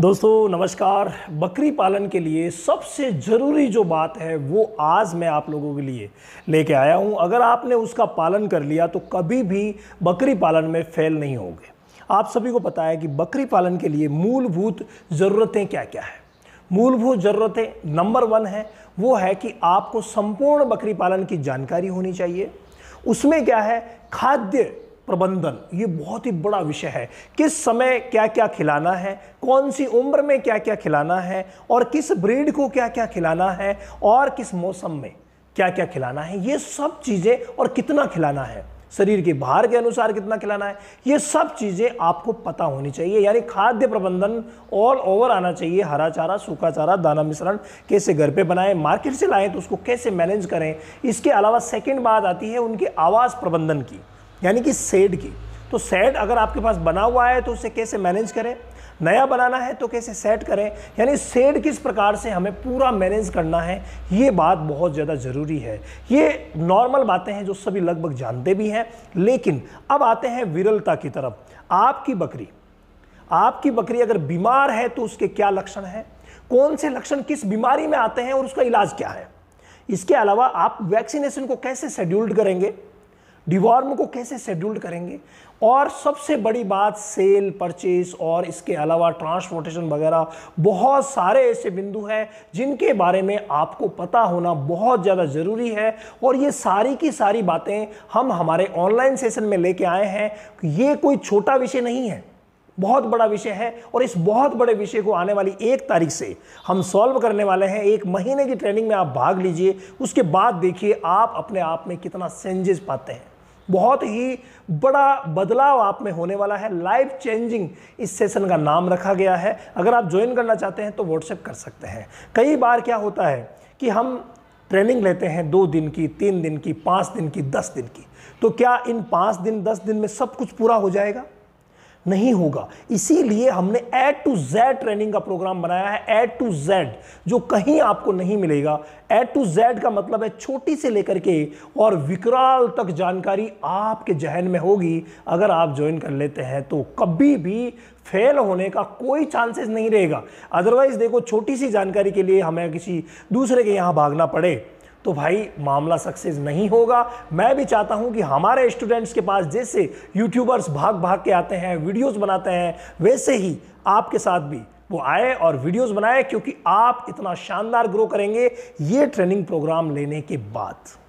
दोस्तों नमस्कार बकरी पालन के लिए सबसे ज़रूरी जो बात है वो आज मैं आप लोगों के लिए लेके आया हूँ अगर आपने उसका पालन कर लिया तो कभी भी बकरी पालन में फेल नहीं होंगे आप सभी को पता है कि बकरी पालन के लिए मूलभूत ज़रूरतें क्या क्या है मूलभूत ज़रूरतें नंबर वन है वो है कि आपको संपूर्ण बकरी पालन की जानकारी होनी चाहिए उसमें क्या है खाद्य प्रबंधन ये बहुत ही बड़ा विषय है किस समय क्या क्या खिलाना है कौन सी उम्र में क्या क्या खिलाना है और किस ब्रीड को क्या क्या खिलाना है और किस मौसम में क्या क्या खिलाना है ये सब चीज़ें और कितना खिलाना है शरीर के भार के अनुसार कितना खिलाना है ये सब चीज़ें आपको पता होनी चाहिए यानी खाद्य प्रबंधन ऑल ओवर आना चाहिए हरा चारा सूखा चारा दाना मिश्रण कैसे घर पे बनाएं मार्केट से लाएं तो उसको कैसे मैनेज करें इसके अलावा सेकंड बात आती है उनके आवास प्रबंधन की यानी कि सेड की तो सेड अगर आपके पास बना हुआ है तो उसे कैसे मैनेज करें नया बनाना है तो कैसे सेट करें यानी सेड किस प्रकार से हमें पूरा मैनेज करना है ये बात बहुत ज़्यादा ज़रूरी है ये नॉर्मल बातें हैं जो सभी लगभग जानते भी हैं लेकिन अब आते हैं विरलता की तरफ आपकी बकरी आपकी बकरी अगर बीमार है तो उसके क्या लक्षण हैं कौन से लक्षण किस बीमारी में आते हैं और उसका इलाज क्या है इसके अलावा आप वैक्सीनेशन को कैसे शेड्यूल्ड करेंगे डिवॉर्म को कैसे शेड्यूल्ड करेंगे और सबसे बड़ी बात सेल परचेज और इसके अलावा ट्रांसपोर्टेशन वगैरह बहुत सारे ऐसे बिंदु हैं जिनके बारे में आपको पता होना बहुत ज़्यादा ज़रूरी है और ये सारी की सारी बातें हम हमारे ऑनलाइन सेशन में लेके आए हैं ये कोई छोटा विषय नहीं है बहुत बड़ा विषय है और इस बहुत बड़े विषय को आने वाली एक तारीख से हम सॉल्व करने वाले हैं एक महीने की ट्रेनिंग में आप भाग लीजिए उसके बाद देखिए आप अपने आप में कितना चेंजेस पाते हैं बहुत ही बड़ा बदलाव आप में होने वाला है लाइफ चेंजिंग इस सेशन का नाम रखा गया है अगर आप ज्वाइन करना चाहते हैं तो व्हाट्सएप कर सकते हैं कई बार क्या होता है कि हम ट्रेनिंग लेते हैं दो दिन की तीन दिन की पाँच दिन की दस दिन की तो क्या इन पाँच दिन दस दिन में सब कुछ पूरा हो जाएगा नहीं होगा इसीलिए हमने ए टू जेड ट्रेनिंग का प्रोग्राम बनाया है ए टू जेड जो कहीं आपको नहीं मिलेगा ए टू जेड का मतलब है छोटी से लेकर के और विकराल तक जानकारी आपके जहन में होगी अगर आप ज्वाइन कर लेते हैं तो कभी भी फेल होने का कोई चांसेस नहीं रहेगा अदरवाइज देखो छोटी सी जानकारी के लिए हमें किसी दूसरे के यहाँ भागना पड़े तो भाई मामला सक्सेस नहीं होगा मैं भी चाहता हूं कि हमारे स्टूडेंट्स के पास जैसे यूट्यूबर्स भाग भाग के आते हैं वीडियोस बनाते हैं वैसे ही आपके साथ भी वो आए और वीडियोस बनाए क्योंकि आप इतना शानदार ग्रो करेंगे ये ट्रेनिंग प्रोग्राम लेने के बाद